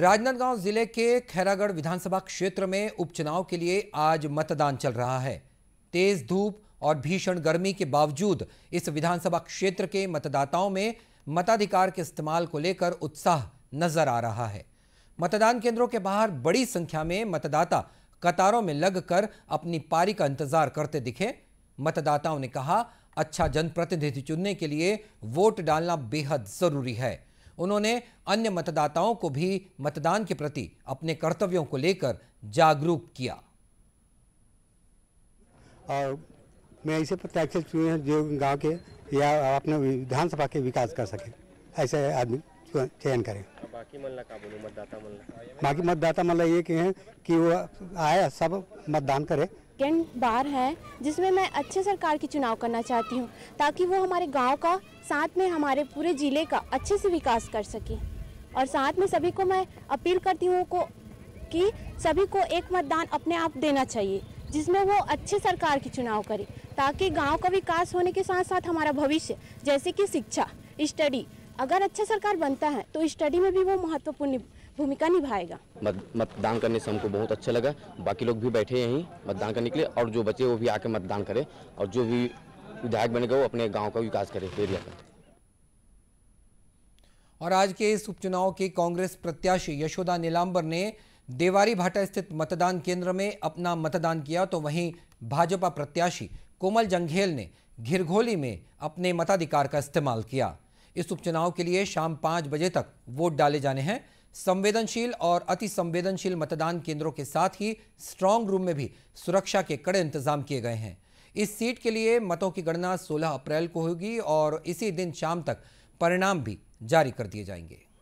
राजनांदगांव जिले के खैरागढ़ विधानसभा क्षेत्र में उपचुनाव के लिए आज मतदान चल रहा है तेज धूप और भीषण गर्मी के बावजूद इस विधानसभा क्षेत्र के मतदाताओं में मताधिकार के इस्तेमाल को लेकर उत्साह नजर आ रहा है मतदान केंद्रों के बाहर बड़ी संख्या में मतदाता कतारों में लगकर अपनी पारी का इंतजार करते दिखे मतदाताओं ने कहा अच्छा जनप्रतिनिधि चुनने के लिए वोट डालना बेहद जरूरी है उन्होंने अन्य मतदाताओं को भी मतदान के प्रति अपने कर्तव्यों को लेकर जागरूक किया और मैं ऐसे प्रत्याशी चुने हैं जो गांव के या अपने विधानसभा के विकास कर सके ऐसे आदमी चयन करें बाकी का बोलो मतदाता बाकी मतदाता मतलब ये कि हैं कि वो आए सब मतदान करे सेकेंड बार है जिसमें मैं अच्छे सरकार की चुनाव करना चाहती हूँ ताकि वो हमारे गांव का साथ में हमारे पूरे ज़िले का अच्छे से विकास कर सके और साथ में सभी को मैं अपील करती हूँ को कि सभी को एक मतदान अपने आप देना चाहिए जिसमें वो अच्छे सरकार की चुनाव करे ताकि गांव का विकास होने के साथ साथ हमारा भविष्य जैसे कि शिक्षा स्टडी अगर अच्छा सरकार बनता है तो स्टडी में भी वो महत्वपूर्ण भूमिका निभाएगा मतदान करने से हमको बहुत अच्छा लगा बाकी लोग भी बैठे यहीं मतदान करने के लिए और जो बचे वो भी आके मतदान करें और जो भी विधायक बनेगा वो अपने गांव का विकास करे एरिया का और आज के इस उपचुनाव के कांग्रेस प्रत्याशी यशोदा नीलाम्बर ने देवारी भाटा स्थित मतदान केंद्र में अपना मतदान किया तो वहीं भाजपा प्रत्याशी कोमल जंघेल ने घिरघोली में अपने मताधिकार का इस्तेमाल किया इस उपचुनाव के लिए शाम पाँच बजे तक वोट डाले जाने हैं संवेदनशील और अति संवेदनशील मतदान केंद्रों के साथ ही स्ट्रांग रूम में भी सुरक्षा के कड़े इंतजाम किए गए हैं इस सीट के लिए मतों की गणना 16 अप्रैल को होगी और इसी दिन शाम तक परिणाम भी जारी कर दिए जाएंगे